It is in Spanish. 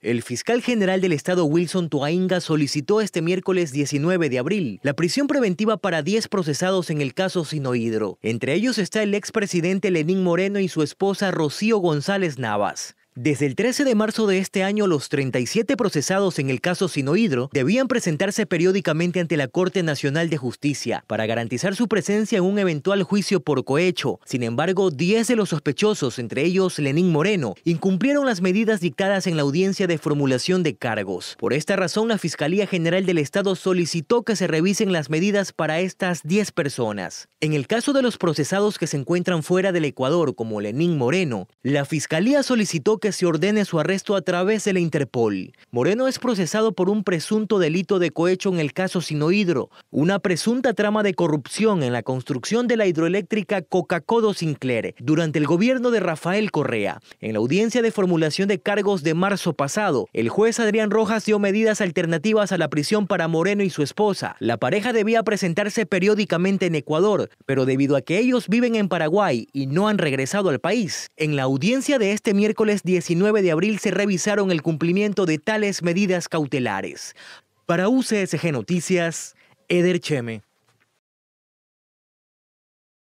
El fiscal general del estado Wilson Tuainga solicitó este miércoles 19 de abril la prisión preventiva para 10 procesados en el caso Sinohidro. Entre ellos está el expresidente Lenín Moreno y su esposa Rocío González Navas. Desde el 13 de marzo de este año, los 37 procesados en el caso Sinohidro debían presentarse periódicamente ante la Corte Nacional de Justicia para garantizar su presencia en un eventual juicio por cohecho. Sin embargo, 10 de los sospechosos, entre ellos Lenín Moreno, incumplieron las medidas dictadas en la audiencia de formulación de cargos. Por esta razón, la Fiscalía General del Estado solicitó que se revisen las medidas para estas 10 personas. En el caso de los procesados que se encuentran fuera del Ecuador, como Lenín Moreno, la Fiscalía solicitó que se ordene su arresto a través de la Interpol. Moreno es procesado por un presunto delito de cohecho en el caso Sinohidro, una presunta trama de corrupción en la construcción de la hidroeléctrica Coca-Codo Sinclair durante el gobierno de Rafael Correa. En la audiencia de formulación de cargos de marzo pasado, el juez Adrián Rojas dio medidas alternativas a la prisión para Moreno y su esposa. La pareja debía presentarse periódicamente en Ecuador, pero debido a que ellos viven en Paraguay y no han regresado al país, en la audiencia de este miércoles 10 19 de abril se revisaron el cumplimiento de tales medidas cautelares. Para UCSG Noticias, Eder Cheme.